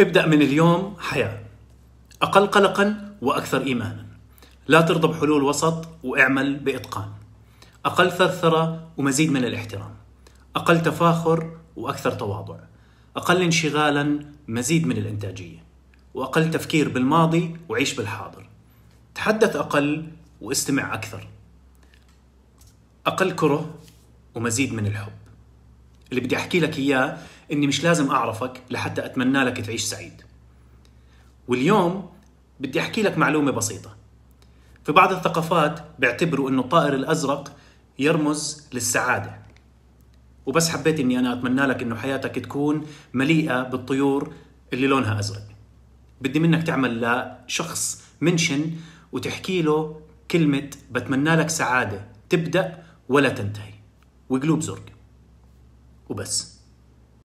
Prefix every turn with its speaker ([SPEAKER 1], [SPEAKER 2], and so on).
[SPEAKER 1] ابدأ من اليوم حياة أقل قلقا وأكثر إيمانا لا ترضى بحلول وسط واعمل بإتقان أقل ثرثرة ومزيد من الاحترام أقل تفاخر وأكثر تواضع أقل انشغالا مزيد من الإنتاجية وأقل تفكير بالماضي وعيش بالحاضر تحدث أقل واستمع أكثر أقل كره ومزيد من الحب اللي بدي أحكي لك إياه اني مش لازم اعرفك لحتى اتمنى لك تعيش سعيد واليوم بدي احكي لك معلومه بسيطه في بعض الثقافات بيعتبروا انه الطائر الازرق يرمز للسعاده وبس حبيت اني انا اتمنى لك انه حياتك تكون مليئه بالطيور اللي لونها ازرق بدي منك تعمل لشخص منشن وتحكي له كلمة بتمنى لك سعادة تبدأ ولا تنتهي وقلوب زرق وبس